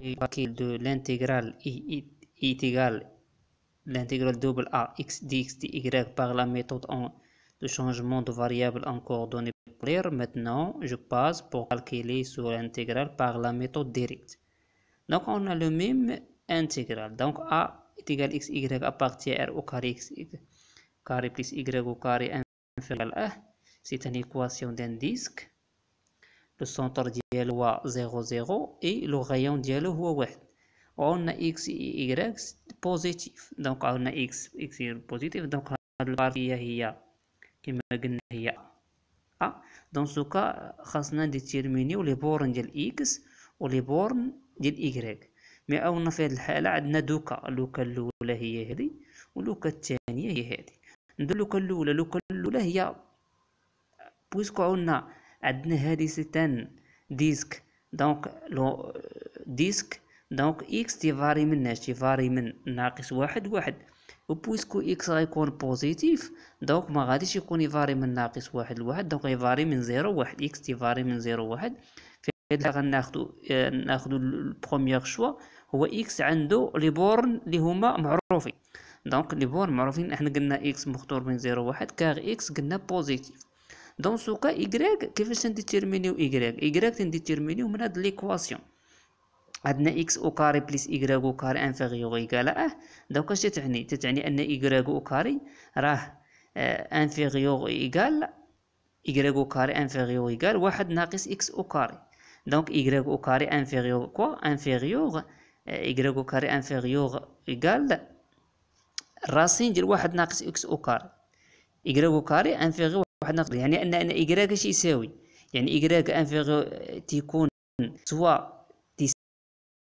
de l'intégrale l'intégrale double à x dx dy par la méthode de changement de variable en coordonnées polaires. Maintenant, je passe pour calculer sur l'intégrale par la méthode directe. Donc, on a le même intégrale. Donc, a est égal x, y à r au carré x, carré plus y au carré inférieur à C'est une équation d'un disque. لو سونتر ديالو هو زيرو زيرو اي لو غيون ديالو هو واحد وعندنا اكس اي ايكغيك بوزيتيف دونك عندنا اكس اكس بوزيتيف دونك هاد البارتي هي كما قلنا هي ا دونك سوكا خاصنا ديتيرمينيو لي بورن ديال اكس ولي بورن ديال ايكغيك مي اونا في هاد الحاله عندنا دوكا لوكا الاولى هي هذه ولوكا الثانيه هي هذه ندير لوكا الاولى لوكا الاولى هي بويسكو عندنا عندنا هذه سيتان ديسك دونك لو ديسك دونك اكس تيفاري من اش تيفاري من ناقص واحد واحد و بويسكو اكس غيكون بوزيتيف دونك ما غاديش يكون يفاري من ناقص واحد لواحد دونك يفاري من زيرو واحد اكس تيفاري من زيرو واحد في هاد الحالة غناخدو ناخدو البخومييغ شوا هو اكس عندو لي بورن لي هما معروفين دونك لي بورن معروفين احنا قلنا اكس مختور من زيرو واحد كاغ اكس قلنا بوزيتيف دونك سوكا إيكغيك كيفاش تنديتيرمينيو إيكغيك إيكغيك تنديتيرمينيو من هاد ليكواسيون عندنا اكس او كاري بليس إيكغيك او كاري انفيريور ايكال اه دوكا اش تتعني تتعني ان إيكغيك او كاري راه انفيريور ايكال إيكغيك او كاري انفيريور ايكال واحد ناقص اكس او كاري دونك إيكغيك او كاري انفيريور كوا انفيريور ايغراك او كاري انفيريور ايكال الراسين ديال واحد ناقص اكس او كاري ايغراك او كاري انفيريور واحد النقد يعني ان ان ايكراك اش يساوي يعني اكراك انفيغ تيكون سوا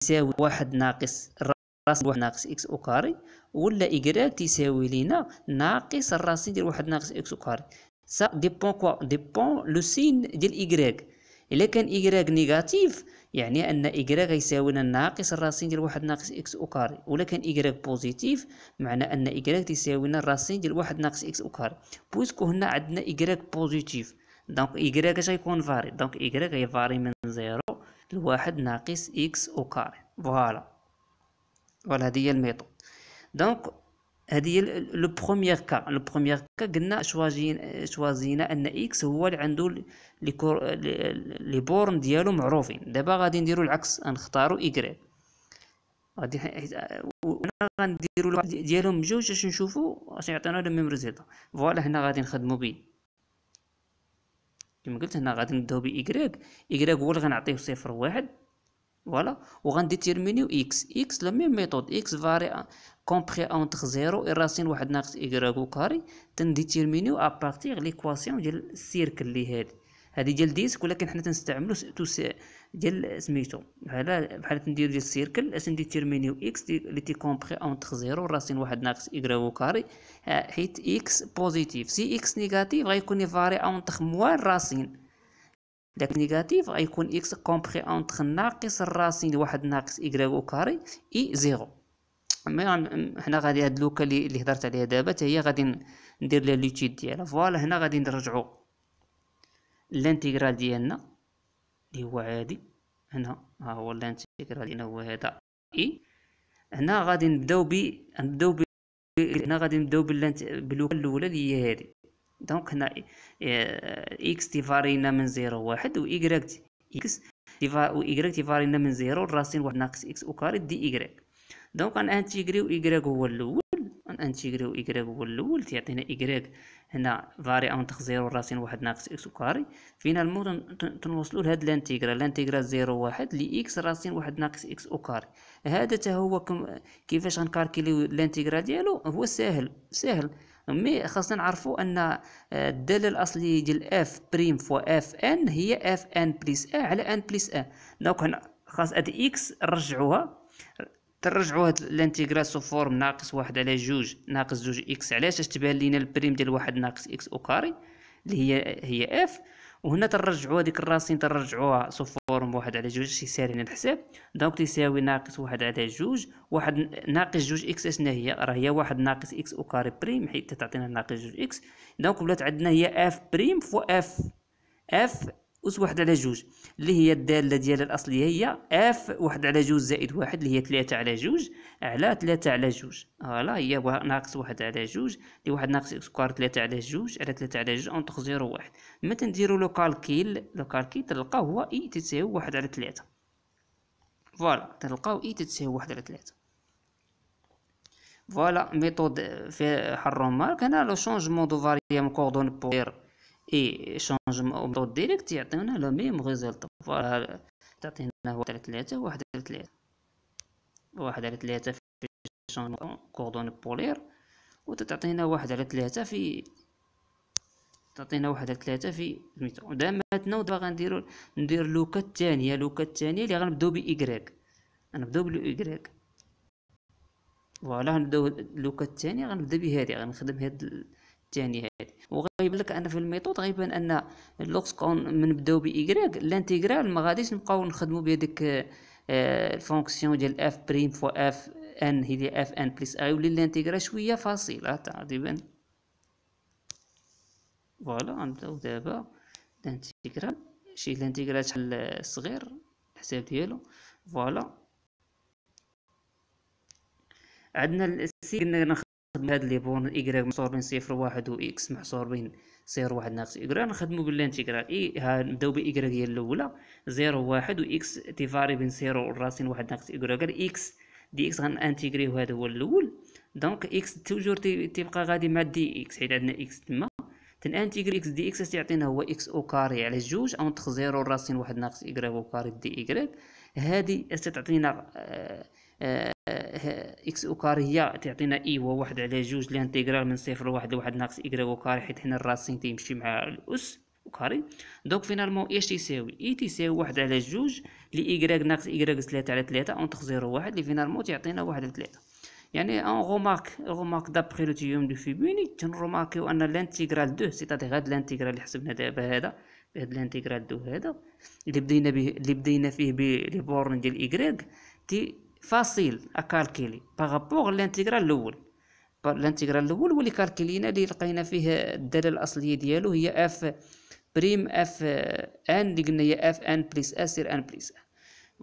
تساوي واحد ناقص الراس واحد ناقص اكس او كاري ولا ايكراك تساوي لينا ناقص الراس ديال واحد ناقص اكس او كاري سا ديبون كوا ديبون لو سين ديال ايكراك الا كان ايكراك نيجاتيف يعني ان إيكغيك غيساوينا ناقص الراسين ديال واحد ناقص إكس أو كاري ولا كان إيكغيك بوزيتيف معنى ان إيكغيك تساوينا الراسين ديال واحد ناقص إكس أو كاري بويسكو هنا عندنا إيكغيك بوزيتيف دونك إيكغيك اش غيكون فاري دونك إيكغيك غيفاري من زيرو لواحد ناقص إكس أو كاري فوالا فوالا هادي هي الميثود دونك هذه هي لو بروميير كا لو بروميير كا قلنا شوازينا شوازينا ان اكس هو اللي عنده لي كور لي بورن ديالو معروفين دابا غادي نديرو العكس غنختارو ايكغيك غادي وانا غنديرو الواحد ديالهم بجوج باش نشوفو باش يعطينا لو ميم ريزلت فوالا هنا غادي نخدمو بي كما قلت هنا غادي نبداو بايكغيك ايكغيك هو اللي غنعطيه صفر واحد فوالا وغنديتيرمينيو اكس اكس لا ميم ميثود اكس فاري كومبري اونتر زيرو الراسين واحد ناقص ايكغ كاري تنديتيرمينيو ابارتيغ ليكواسيون ديال السيركل لي هادي هادي ديال ديسك ولكن حنا تنستعملو سي ديال سميتو بحال بحال تندير ديال السيركل اش نديتيرمينيو اكس لي تي كومبري اونتر زيرو الراسين واحد ناقص او كاري حيت اكس بوزيتيف سي اكس نيجاتيف غيكون فاري اونتر موال راسين داك نيجاتيف غيكون اكس كومبري اونتر ناقص الراسين لواحد ناقص ايكغيك او كاري اي زيرو اما حنا غادي هاد لوكا اللي هضرت عليها دابا حتى هي غادي ندير لها لوتيد ديالها فوالا هنا غادي نرجعو الانتيغرال ديالنا اللي هو عادي هنا ها هو الانتيغرال ديالنا هو هذا اي هنا غادي نبداو ب نبداو ب هنا غادي نبداو باللوكا الاولى اللي هي هادي دونك هنا اكس ديفارينا من زيرو واحد و ايكغيك اكس و ايكغيك ديفارينا من زيرو الراسين واحد ناقص اكس او كاري دي ايكغيك دونك غنانتيغريو ايكغيك هو الاول غنانتيغريو ايكغيك هو الاول تيعطينا ايكغيك هنا فاري انطخ زيرو الراسين واحد ناقص اكس او كاري فينالمون تنوصلو لهاد لانتيغرال لانتيغرال زيرو واحد لاكس راسين واحد ناقص اكس او كاري هذا تا هو كيفاش غنكالكيليو لانتيغرال ديالو هو ساهل ساهل مي خاصنا نعرفوا ان آه، الداله الاصليه ديال اف بريم فوا اف ان هي اف ان بليس ا على ان بليس ا دونك هنا خاص هاد اكس نرجعوها ترجعوا هاد سو فورم ناقص واحد على جوج ناقص جوج اكس علاش اش تبان لينا البريم ديال واحد ناقص اكس او كاري اللي هي هي اف وهنا ترجعوا هذيك الراسين تنرجعوها سو فورم واحد على جوج تيساوي هنا الحساب دونك تيساوي ناقص واحد على جوج واحد ناقص جوج اكس اشنا هي راه هي واحد ناقص اكس او كاري بريم حيت تعطينا ناقص جوج اكس دونك ولات عندنا هي اف بريم فوا اف اف أس واحد على جوج اللي هي الدالة ديالها الأصلية هي اف واحد على جوج زائد واحد اللي هي تلاتة على جوج على تلاتة على جوج فوالا هي ناقص واحد على جوج اللي واحد ناقص إكس كوار تلاتة على جوج على تلاتة على جوج أونتخ زيرو واحد ما تنديرو لو كالكيل لو كالكيل تلقاه هو إي تتساوي واحد على تلاتة فوالا تلقاو إي تتساوي واحد على تلاتة فوالا ميثود في حرون مارك هنا لو شونجمون دو فاريام كوردون بوير اي شونجمون او ديريكت يعطيونا لو ميم ريزولت تعطينا واحد على ثلاثة واحد على ثلاثة واحد على ثلاثة في شونجمون كوردون بولير وتعطينا واحد على ثلاثة في تعطينا واحد على ثلاثة في سميتو دابا ماتنا ودابا غنديرو ندير لوكا الثانية لوكا الثانية اللي غنبداو بإكراك غنبداو بالإكراك فوالا غنبداو لوكا الثانية غنبدا بهادي غنخدم هاد الثاني هذه وغيبان لك انا في الميثود غيبان ان لوكس كون من بداو بايكغيك الانتيغرال ما غاديش نبقاو نخدمو بهذيك آه، الفونكسيون ديال اف بريم فوا اف ان هي اف ان بلس اي يولي لانتيغرا شويه فاصل حتى تقريبا فوالا نبداو دابا الانتيغرال شي الانتيغرال شحال صغير الحساب ديالو فوالا عندنا السي نخدمو هاد لي بون ايكغيك محصور بين صفر واحد و إكس محصور بين صفر واحد ناقص ايكغيك نخدمو بالانتيكرال إي ها نبداو بايكغيك هي الأولى زيرو واحد و إكس تيفاري بين صفر و راسين واحد ناقص إكغيك إكس دي إكس غنانتيغريو هذا هو الأول دونك إكس توجور تيبقى غادي مع دي إكس حيت عندنا إكس تما تنانتيغري إكس دي إكس تيعطينا هو إكس أو كاري على جوج أونتخ زيرو راسين واحد ناقص ايكغيك أو كاري دي إكغيك هادي تعطينا آه اكس او كار هي تعطينا اي هو واحد على جوج لانتيغرال من صفر لواحد لواحد ناقص ايكغيك او كاري حيت حنا الراسين تيمشي مع الاس وكاري دونك فينالمون اش تيساوي اي تيساوي واحد على جوج لايكغيك ناقص ايكغيك ثلاثة على ثلاثة اونتخ زيرو واحد لي فينالمون تيعطينا واحد على ثلاثة يعني اون غوماك غوماك دابخي لو تيوم دو فيبوني تنروماكيو ان لانتيغرال دو سيتادير هاد لانتيغرال لي حسبنا دابا هذا هاد لانتيغرال دو هذا اللي بدينا به اللي بدينا فيه بلي بورن ديال ايكغيك تي فاصيل اكالكيلي باغابوغ لانتيغرال الاول لانتيغرال الاول هو كالكيلينا اللي لقينا فيه الداله الاصليه ديالو هي اف بريم اف ان اللي قلنا هي اف ان بليس ا سير ان بليس ا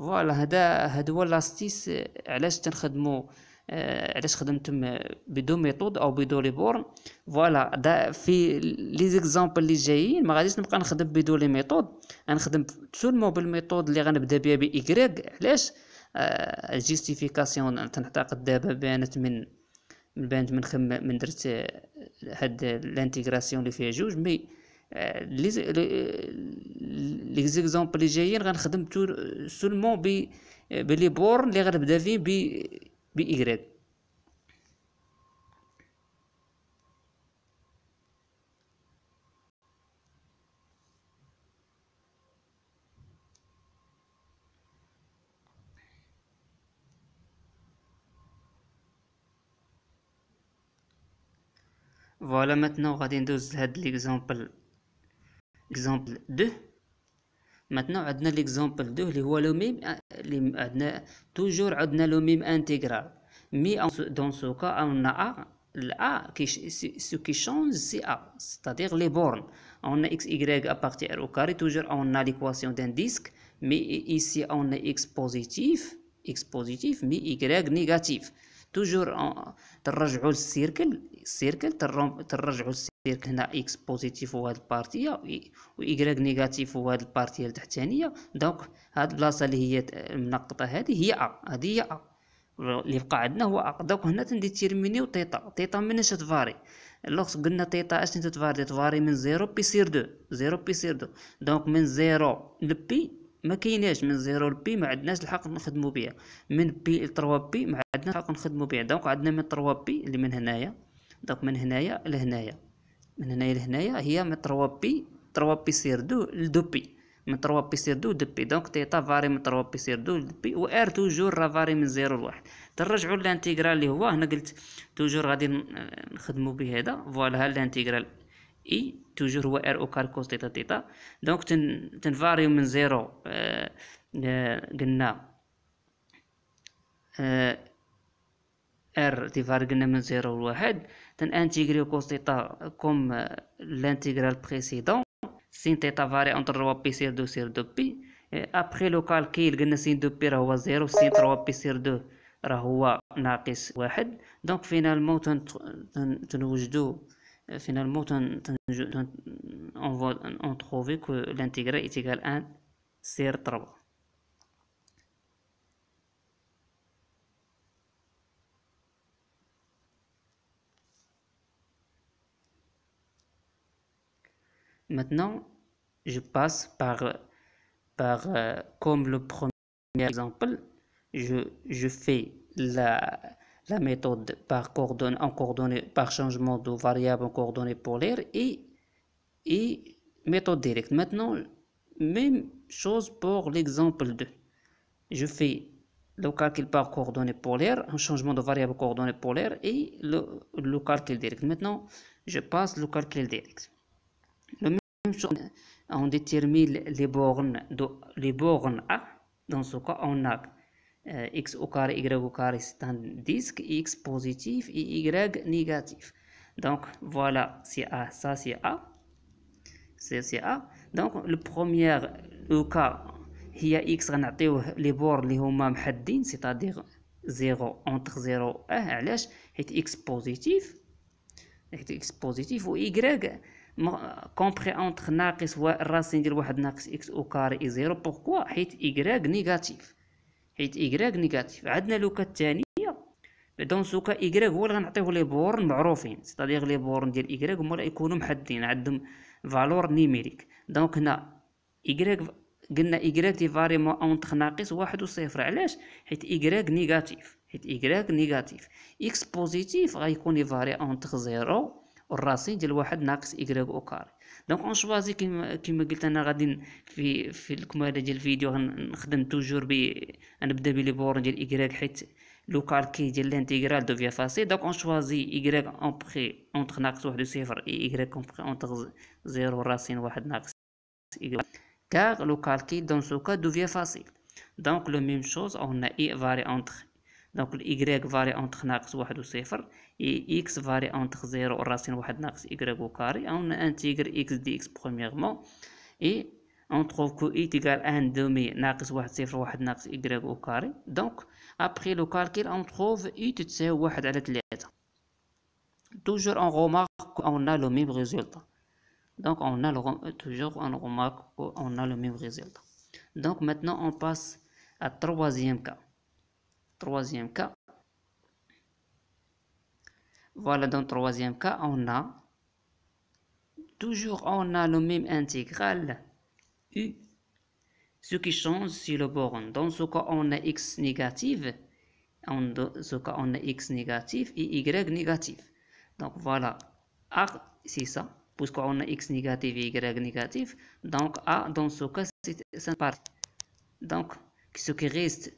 فوالا هذا هذا هو لاستيس علاش تنخدمو آه علاش خدمتم بدو ميثود او بدو لي بورن فوالا دا في لي زيكزامبل اللي جايين ما غاديش نبقى نخدم بدو لي ميثود غنخدم سولمون بالميثود اللي غنبدا بها بي علاش الجيستيفيكاسيون آه، تنعتقد دابا بانت من بانت من خم من درت آه، هاد لانتيغراسيون اللي فيها جوج مي آه، لي زيكزامبل لي جايين غنخدم سولمون بلي بورن اللي غنبدا فيه بي بي Voilà maintenant on va donner l'exemple 2 maintenant عندنا ليكزامبل 2 اللي هو toujours ميم اللي عندنا توجور عندنا لو ميم on a A ce qui change c'est A c'est-à-dire les bornes on a x y à partir au carré toujours on a l'équation d'un disque mais ici on a x positif x positif mais y négatif توجور آه، ترجعوا للسيركل السيركل ترجعوا للسيركل هنا اكس بوزيتيف هو هاد البارتيه و ايغريك نيجاتيف هو هاد البارتيه التحتانيه دونك هاد البلاصه اللي هي المنقطه هادي هي ا هادي هي ا اللي بقى عندنا هو ا دونك هنا تنديتيرمينيو تيتا تيتا مناش تفاري لوغ قلنا تيتا اش تتفاري تفاري من زيرو بي سير دو زيرو بي سير دو دونك من زيرو لبي ما كايناش من زيرو لبي ما عندناش الحق نخدمو بها من بي ل 3 بي ما عندناش الحق نخدمو بها دونك عندنا من 3 بي اللي من هنايا دونك من هنايا لهنايا من هنايا لهنايا هي من 3 بي 3 بي سير دو ل 2 بي من 3 بي سير دو 2 بي دونك تيتا فاري من 3 بي سير دو 2 بي و ار توجور را فاري من زيرو ل 1 ترجعوا للانتيغرال اللي هو هنا قلت توجور غادي نخدمو بهذا فوالا ها الانتيغرال اي توجور هو ار او كار كوس تيتا تيتا دونك تن تنفاريو من زيرو آه، آه، قلنا آه، ار تيفار قلنا من زيرو لواحد تن انتيغريو كوس تيتا كوم لانتيغرال بريسيدون سين تيتا فاري اونتر روا بي سير دو سير دو بي ابخي لو كالكيل قلنا سين دو بي راه هو زيرو سين تروا بي سير دو راه هو ناقص واحد دونك فينالمون تنوجدو Euh, finalement, on va on trouver que l'intégrale est égale à 1 sur 3. Maintenant, je passe par, par euh, comme le premier exemple, je, je fais la, la méthode par coordonne, par changement de variable en coordonnées polaires et, méthode directe. Maintenant, même chose pour l'exemple 2. Je fais le calcul par coordonnées polaires, un changement de variable en coordonnées polaires et le, calcul direct. Maintenant, je passe le calcul direct. Le même chose, on détermine les bornes, les bornes A. Dans ce cas, on a eh, x au carré, y au carré, c'est un disque, x positif et y négatif. Donc voilà, c'est A, ça c'est A. C'est A. Donc le premier cas, il y a x, les bords, les c'est-à-dire 0 entre 0 et 1, علاش x positif x positif ou y compris entre racine de x au carré et 0 pourquoi y négatif حيت إيكغيك نيجاتيف عندنا لوكا الثانية بعدا سوكا إكراك هو اللي غنعطيه لي بورن معروفين سيتادير لي بورن ديال إيكغيك هما اللي يكونوا محددين عندهم فالور نيميريك دونك هنا إيكغيك قلنا إيكغيك دي فاريمون أونتخ ناقص واحد وصفر علاش حيت إيكغيك نيجاتيف حيت إيكغيك نيجاتيف إكس بوزيتيف غيكون يفاري أونتخ زيرو والراسي ديال واحد ناقص إكغيك أو كاري دونك أون شوازي كيما كيما قلت أنا غادي في في الكمالة ديال الفيديو غنخدم توجور ب غنبدا بلي بورن ديال إكغيك حيت لو كالكي ديال لانتيغرال دو فيا فاسي دونك أون شوازي إكغيك أون بخي أونتخ ناقص واحد وصفر صفر إي إكغيك أون بخي أونتخ زيرو راسين واحد ناقص إكغيك car le calque دون سو كا devient facile. Donc, la même chose, on إي فاري أونتخ دونك y فاري اونتخ ناقص واحد و صفر اكس فاري اونتخ زيرو و راسين واحد ناقص y أو كاري اون انتيغر اكس دي اكس بخوميغمون اي اون تخوف كو اي تيغال ان دومي ناقص واحد صفر واحد ناقص y أو كاري دونك ابخي لو كالكيل اون تخوف اي تتساوي واحد على تلاتة توجور اون غومارك اون لو ميم ريزولتا دونك أون لو le, toujours on remarque qu'on أون le même résultat. Donc maintenant on passe à troisième cas. Troisième cas. Voilà, dans le troisième cas, on a toujours on a le même intégral u. Ce qui change, sur le borne. Dans ce cas, on a x négatif, Dans ce cas, on a x négatif et y négatif. Donc voilà, A, c'est ça. Puisqu'on a x négatif et y négatif, donc A, dans ce cas, c'est ça. partie. Donc, ce qui reste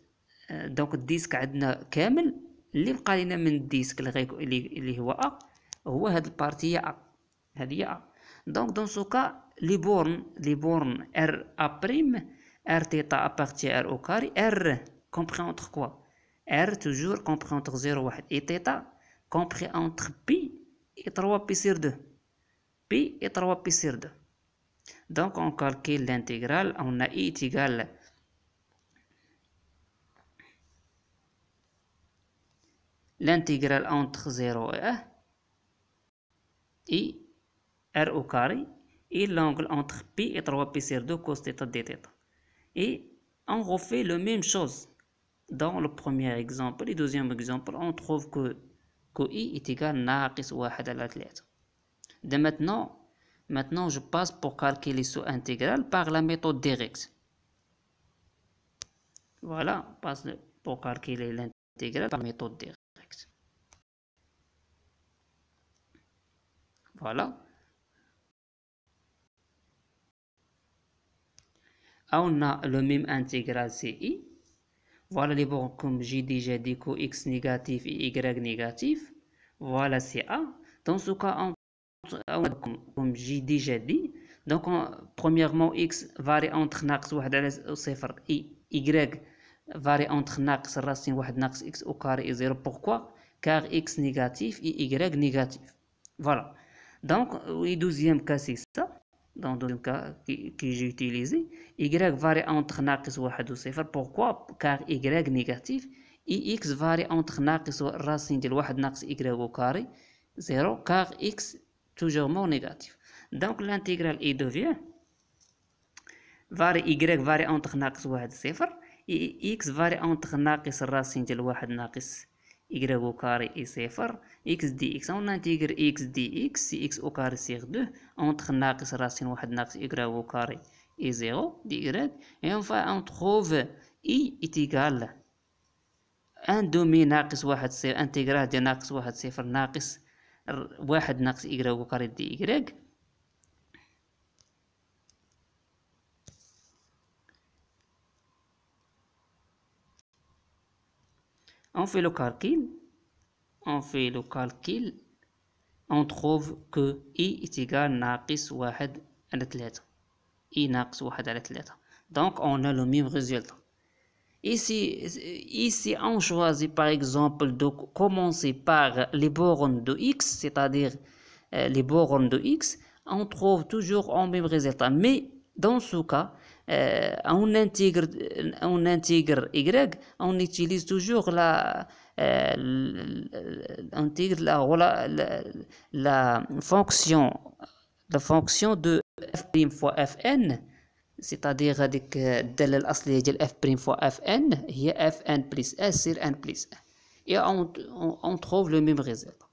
دونك الديسك عندنا كامل اللي بقى لنا من الديسك اللي, غيكو اللي هو ا هو هاد البارتي ا هادي هي ا دونك دون سوكا لي بورن لي بورن ار ا بريم ار تيتا بارتي ار او كاري ار كومبري اونتر كوا ار توجور كومبري اونتر زيرو واحد اي تيتا كومبري اونتر بي اي تروا بي سير دو بي اي تروا بي سير دو دونك اون كالكيل لانتيغرال اون اي تيغال l'intégrale entre 0 et 1 et r au carré et l'angle entre pi et 3pi sur 2 cos dθ. Et on refait la même chose. Dans le premier exemple et le deuxième exemple, on trouve que, i est égal à 1 à 3. De maintenant, maintenant, je passe pour calculer ce intégrale par la méthode directe. Voilà, passe pour calculer l'intégrale par la méthode directe. Voilà. Ah, on a le même intégral CI. Voilà les bords comme j'ai déjà dit x négatif et y négatif. Voilà A. Dans ce cas, on, a, comme, comme j'ai dit, donc premièrement x varie entre nax, 1 et y varie entre nax, racine ou nax, x au carré et 0. Pourquoi Car x négatif et y négatif. Voilà. Donc, le deuxième cas, c'est ça. Dans le deuxième cas que j'ai utilisé, y varie entre naqis 1 ou 0. Pourquoi Car y négatif et x varie entre naqis racine de 1 naqis y au carré 0 car x toujours moins négatif. Donc l'intégrale y devient varie y varie entre naqis 1 et 0 et x varie entre naqis racine de 1 naqis y carré et c'est x dx on intègre x dx si x au carré sur 2 entre ناقص racine واحد ناقص y au carré et 0 dy et enfin on trouve y est égal 1 دومي ناقص واحد صفر انتيغرال ديال ناقص واحد صفر ناقص واحد ناقص y au carré dy On fait le calcul. On fait le calcul. On trouve que i est égal à 1 3. i 1 3. Donc on a le même résultat. Ici, ici, on choisit par exemple de commencer par les bornes de x, c'est-à-dire euh, les bornes de x, on trouve toujours en même résultat. Mais dans ce cas, euh, on intègre euh, on intègre y on utilise toujours la euh, euh la, la, la, fonction la fonction de f' fois fn c'est-à-dire que الداله الاصليه ديال f' fois fn a fn plus s sur n plus 1 e. et on, on trouve le même résultat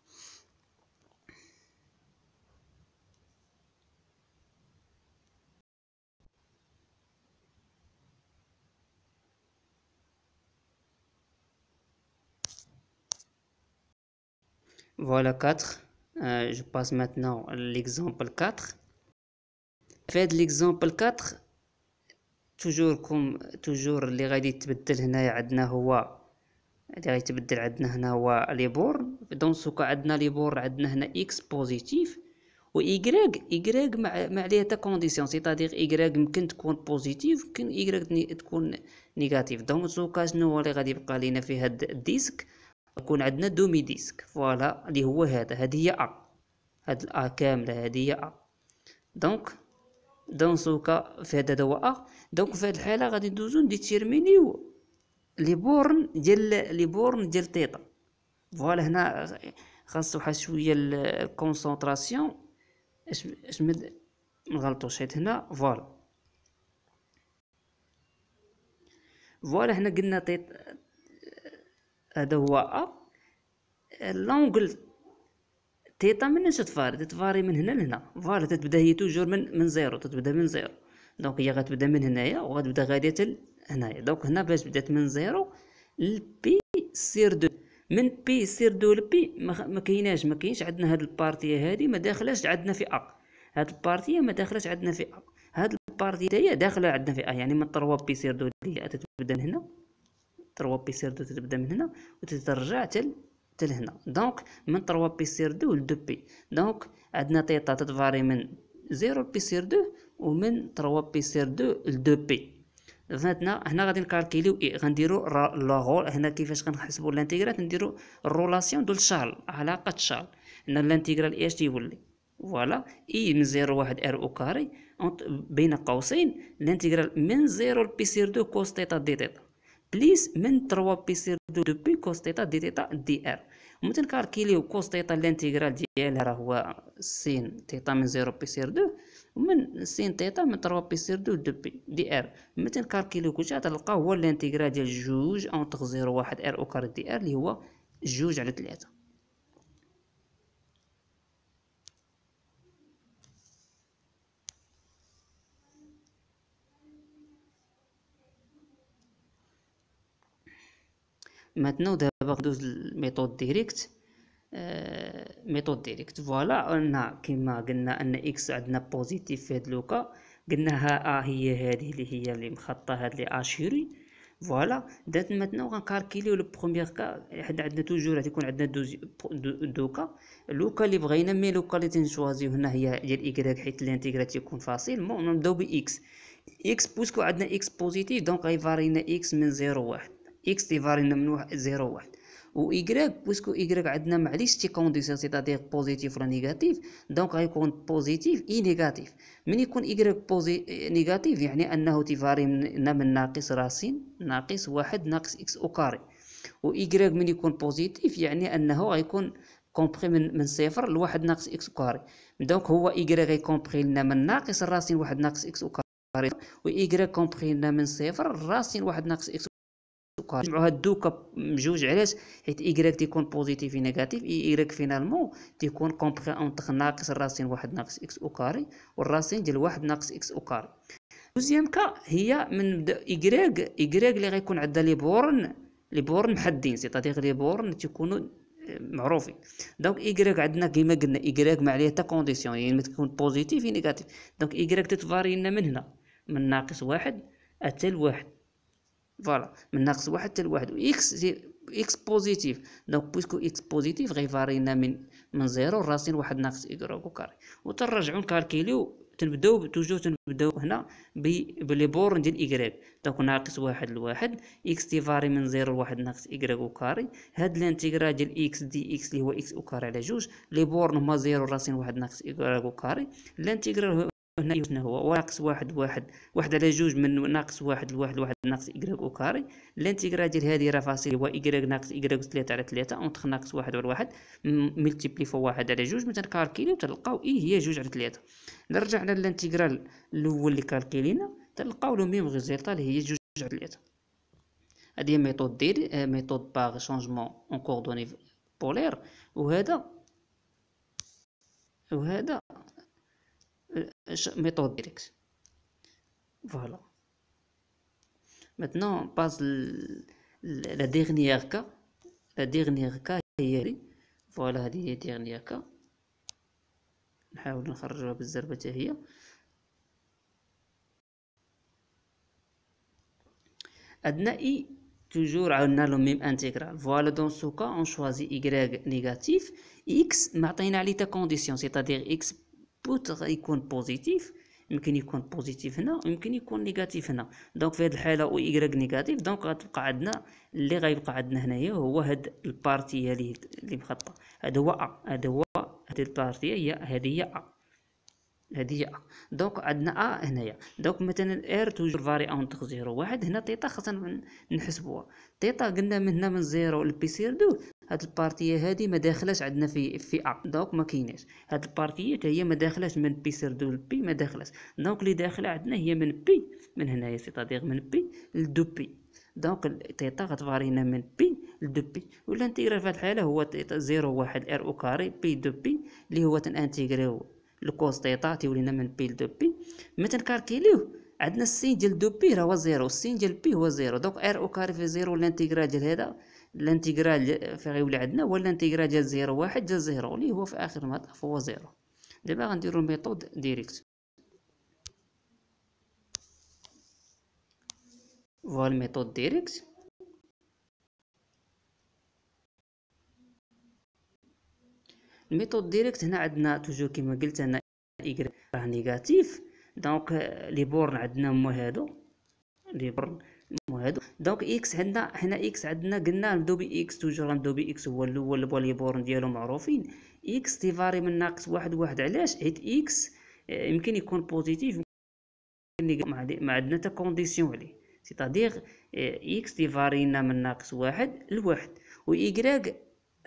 Voilà 4. Euh, je passe maintenant l'exemple 4. فهاد ليكزامبل 4 توجور كوم توجور اللي غادي يتبدل هنايا عندنا هو اللي غيتبدل عندنا هنا هو لي بور دونك سوكا عندنا لي بور عندنا هنا اكس بوزيتيف و ايغريك ايغريك مع عليها تا كونديسيون سيتادير ايغريك يمكن تكون بوزيتيف يمكن ايغريك تكون نيجاتيف دونك سوكا شنو هو اللي غادي يبقى لينا في هاد الديسك يكون عندنا دومي ديسك فوالا اللي هو هذا هذه هي ا هاد الا كامله هذه هي ا دونك دونسوكا في هذا هو ا دونك في هذه الحاله غادي ندوزو نديتيرمينيو لي بورن ديال لي بورن ديال تيتا فوالا هنا خاصو واحد شويه الكونسونطراسيون اش اش مغلطوش حيت هنا فوالا فوالا هنا قلنا تيتا هذا هو ا لونغل تيتا من اش تفاري تتفاري من هنا لهنا فوالا تتبدا هي توجور من من زيرو تتبدا من زيرو دونك هي غتبدا من هنايا وغتبدا غادية تل هنايا دونك هنا باش بدات من زيرو لبي سير دو من بي سير دو لبي ما كايناش ما كاينش عندنا هاد البارتي هادي ما داخلاش عندنا في ا هاد البارتي ما داخلاش عندنا في ا هاد البارتي هي داخله عندنا في ا يعني من طروه بي سير دو اللي تتبدا من هنا 3 بي سير دو تبدا من هنا وتترجع حتى تل هنا دونك من 3 بي سير دو ل 2 بي دونك عندنا تيتا تتفاري من 0 بي سير دو ومن 3 بي سير دو ل 2 بي فهمتنا هنا غادي نكالكيليو اي غنديرو لا هنا كيفاش غنحسبو الانتيغرال نديرو رولاسيون دو الشهر علاقه الشهر هنا الانتيغرال اش تيولي فوالا اي من زيرو واحد ار او كاري بين قوسين الانتيغرال من زيرو لبي سير دو كوس تيتا دي تيتا بليس من 3 بي سي 2 دو بي كوس تيتا دي تيتا دي ار ومتنكالكيليو كوس تيتا الانتيغرال ديالها راه هو سين تيتا من 0 بي سي دو ومن سين تيتا من 3 بي سي 2 دو بي دي ار متنكالكيليو كلشي غتلقى هو الانتيغرال ديال جوج اونتر 0 1 ار او كار دي ار اللي هو جوج على 3 ماتنو دابا غندوز للميثود ديريكت ميثود ديريكت فوالا قلنا كما قلنا ان اكس عندنا بوزيتيف في هاد لوكا قلنا ها ا هي هذه اللي هي اللي مخطه هاد لي اشيري فوالا دات ماتنا وغنكالكيليو لو بروميير كا حنا عندنا توجور غادي عندنا دوز دوكا لوكا اللي بغينا مي لوكا اللي تنشوازيو هنا هي ديال ايكغيك حيت الانتيغرا تيكون فاصل نبداو باكس اكس بوسكو عندنا اكس بوزيتيف دونك غيفارينا اكس من زيرو واحد اكس تيفارينا من واحد زيرو واحد و ايكغيك بويسكو ايكغيك عندنا معليش سي سيتادير بوزيتيف ولا نيجاتيف دونك غيكون بوزيتيف اي نيجاتيف من يكون ايكغيك بوزي نيجاتيف يعني انه تيفاري من, من ناقص راسين ناقص واحد ناقص اكس او كاري و ايكغيك من يكون بوزيتيف يعني انه غيكون كومبري من من صفر لواحد ناقص اكس كاري دونك هو ايكغيك غيكومبري لنا من ناقص راسين واحد ناقص اكس او كاري و ايكغيك كومبري لنا من صفر راسين واحد ناقص اكس السكر هاد دوكا بجوج علاش حيت إيكغيك تيكون بوزيتيف نيجاتيف إيكغيك فينالمون تيكون كومبخي أونتخ ناقص الراسين واحد ناقص إكس أو كاري والراسين ديال واحد ناقص إكس أو كاري دوزيام كا هي من بدا إيكغيك إيكغيك اللي غيكون عندها لي بورن لي بورن محدين سيتادير لي بورن تيكونوا معروفين دونك ايغريك عندنا كيما قلنا ايغريك يعني ما عليه حتى كونديسيون يعني تكون بوزيتيف يا نيجاتيف دونك ايغريك تتفاري لنا من هنا من ناقص واحد حتى لواحد فوالا من ناقص واحد حتى لواحد زي اكس بوزيتيف دونك بويسكو اكس بوزيتيف غيفارينا من من زيرو راسين واحد ناقص ايكغوك كاري وتنرجعو نكالكيليو تنبداو توجو تنبداو هنا بلي بورن ديال ايكغيك دونك ناقص واحد لواحد اكس تيفاري من زيرو لواحد ناقص ايكغيك وكاري هاد الانتيغرال ديال اكس دي اكس اللي هو اكس وكاري على جوج لي بورن هما زيرو راسين واحد ناقص ايكغيك وكاري الانتيغرال هنا شنو هو ناقص واحد واحد واحد على جوج من ناقص واحد لواحد واحد ناقص إكغيك أو كاري لانتيغرا ديال هادي راه فاصل هو إكغيك ناقص إكغيك تلاتة على تلاتة أونتخ ناقص واحد على واحد ملتيبلي فوا واحد على جوج مثلا كالكيليو تلقاو إي هي جوج على تلاتة نرجع على الانتيغرال الأول اللي كالكيلينا تلقاو لو ميم غيزيلطا اللي هي جوج على تلاتة هادي هي ميثود ديال آه، ميثود باغ شونجمون اون كوردوني بولير وهذا وهذا méthode direct voilà maintenant on passe la dernière cas la dernière cas هي Voilà, هذه هي dernière cas نحاول نخرجها بالزربة هي عندنا اي toujours عندنا لو ميم انتيغرال فوالا دون سو كا اون شوازي y négatif x معطينا عليه تا كونديسيون سيتادير x بوت غيكون بوزيتيف يمكن يكون بوزيتيف هنا ويمكن يكون نيجاتيف هنا دونك في هذه الحاله او ايغريك نيجاتيف دونك غتبقى عندنا اللي غيبقى عندنا هنايا هو هاد البارتي اللي اللي مخطط هذا هو ا هذا هو هذه البارتي هي هذه هي ا هذه دونك عندنا ا هنايا دونك مثلا ار توجور اون تخ زيرو واحد هنا تيتا خاصنا نحسبوها تيتا قلنا من هنا من زيرو لبي سير دو هاد البارتي هادي ما داخلاش عندنا في في ا دونك ما كايناش هاد حتى هي ما داخلاش من بي سير دو لبي ما داخلاش دونك اللي داخله عندنا هي من بي من هنايا سيتادير من بي لدو بي دونك تيتا غتفارينا من بي لدو بي والانتيغرال في هاد الحاله هو تيتا زيرو واحد ار او كاري بي دو بي اللي هو تنانتيغريو الكوز ديطا تيولينا من بي لدو بي مي تنكالكيليوه عندنا السين ديال دو بي راه هو زيرو السين ديال بي هو زيرو دونك ار او كاري في زيرو لانتيغرال ديال هذا لانتيغرال في غيولي عندنا هو لانتيغرال ديال زيرو واحد ديال زيرو اللي هو في اخر المطاف هو زيرو دابا غنديرو الميثود ديريكت فوال ميثود ديريكت الميثود ديريكت هنا عندنا توجور كيما قلت انا ايكغيك راه نيجاتيف دونك لي بورن عندنا هما هادو لي بورن هما هادو دونك اكس عندنا هنا اكس عندنا قلنا نبداو باكس توجور غنبداو اكس هو الاول بوا لي بورن ديالو معروفين اكس تيفاري من ناقص واحد واحد علاش حيت اكس آه، يمكن يكون بوزيتيف ما عندنا حتى كونديسيون عليه سيتادير اكس آه، تيفارينا من ناقص واحد لواحد و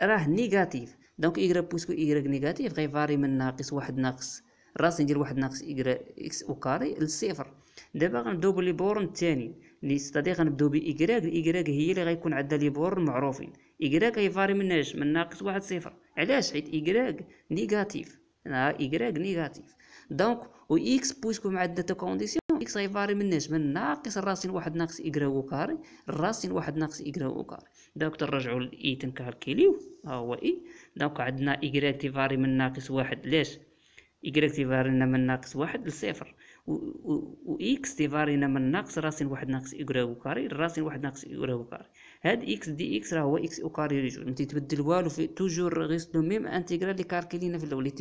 راه نيجاتيف دونك إيكغ بوسكو إيكغ نيجاتيف غيفاري من ناقص واحد ناقص الراس ندير واحد ناقص إيكغ إكس أو كاري للصفر دابا غنبداو بلي بورن الثاني لي ستادي غنبداو بإيكغ الإيكغ هي اللي غيكون عندها لي بورن معروفين إيكغ غيفاري من مناش من ناقص واحد صفر علاش حيت إيكغ نيجاتيف إيكغ نيجاتيف دونك و إكس بوسكو عندها تا كونديسيون إكس غيفاري من مناش من ناقص الراسين واحد ناقص إيكغ أو كاري الراسين واحد ناقص إيكغ أو كاري دونك نرجعو لاي تنكالكيليو ها هو اي دونك عندنا إيكغيك فاري من ناقص واحد ليش إيكغيك تي لنا من ناقص واحد لصفر و إكس تي لنا من ناقص راسين واحد ناقص إيكغيك كاري راسين واحد ناقص إيكغيك كاري هاد اكس دي اكس راه هو اكس او كاري ريجو ما تيتبدل والو في توجور غيس لو ميم انتيغرال لي كاركلينا في الاول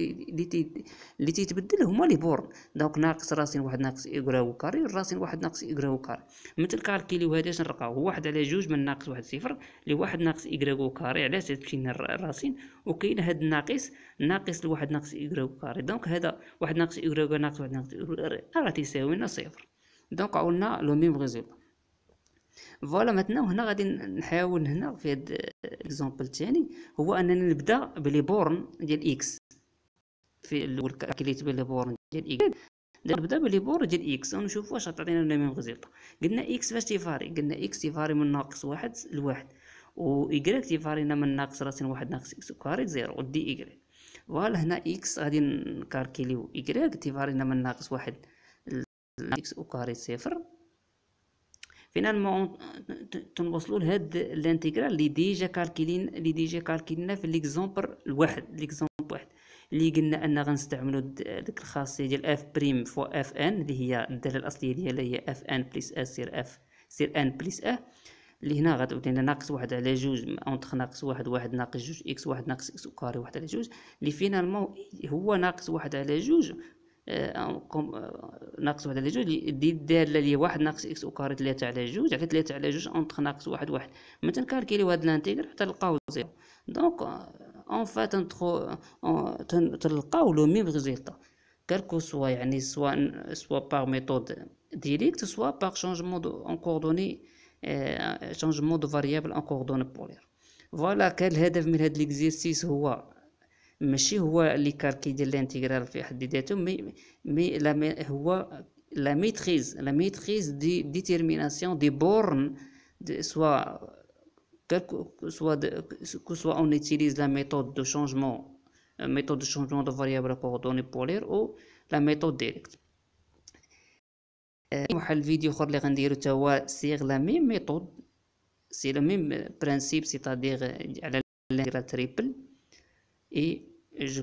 اللي تيتبدل هما لي بورن دونك ناقص راسين واحد ناقص ايكغراو كاري راسين واحد ناقص ايكغراو كاري مثل كاركيلي وهذا اش نرقاو هو واحد على جوج من ناقص واحد صفر لي واحد ناقص ايكغراو كاري علاش كاين الراسين وكاين هاد الناقص ناقص لواحد ناقص ايكغراو كاري دونك هذا واحد ناقص ايكغراو ناقص واحد ناقص راه تساوينا صفر دونك قلنا لو ميم ريزولتا فوالا ماتنا وهنا غادي نحاول هنا في هاد ليكزومبل الثاني هو انني نبدا بلي بورن ديال اكس في الاول كليت بلي بورن ديال اكس نبدا بلي بورن ديال اكس ونشوف واش غتعطينا ولا ميم ريزلت قلنا اكس فاش تيفاري قلنا اكس تيفاري من ناقص واحد لواحد و ايكغيك تيفارينا من ناقص راسين واحد ناقص اكس كاري زيرو ودي ايكغيك فوالا هنا اكس غادي نكاركيليو ايكغيك تيفارينا من ناقص واحد اكس كاري صفر فينالمون تنوصلوا لهاد الانتيغرال اللي ديجا كالكيلين اللي ديجا كالكيلنا في ليكزومبل الواحد ليكزومبل واحد اللي قلنا ان غنستعملوا ديك الخاصيه ديال اف بريم فو اف ان اللي هي الداله الاصليه ديالها هي اف ان بليس اس سير اف سير ان بليس ا اللي هنا غتولي لنا ناقص واحد على جوج اونتخ ناقص واحد واحد ناقص جوج اكس واحد ناقص اكس كاري واحد على جوج اللي فينالمون هو ناقص واحد على جوج آه، آه، ناقص واحد على جوج دي الداله لي واحد ناقص اكس او كاري تلاتة على جوج على تلاتة على جوج اونطخ ناقص واحد واحد مثلا تنكالكيليو هاد لانتيغر حتى نلقاو زيرو دونك آه، اون فا تندخو تلقاو لو ميم غزيلطا كالكو سوا يعني سوا سوا باغ ميثود ديريكت سوا باغ شونجمون اون كوردوني شونجمون دو فاريابل اون كوردوني بولير فوالا كان الهدف من هاد ليكزيرسيس هو mais chez de mais la maîtrise la maîtrise de détermination des bornes de soit que ce soit on utilise la méthode de changement euh, méthode de changement de variable coordonnée polaires ou la méthode directe vidéo euh, la même méthode c'est le même principe c'est à dire la triple je,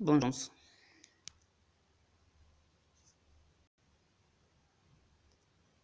bonne chance.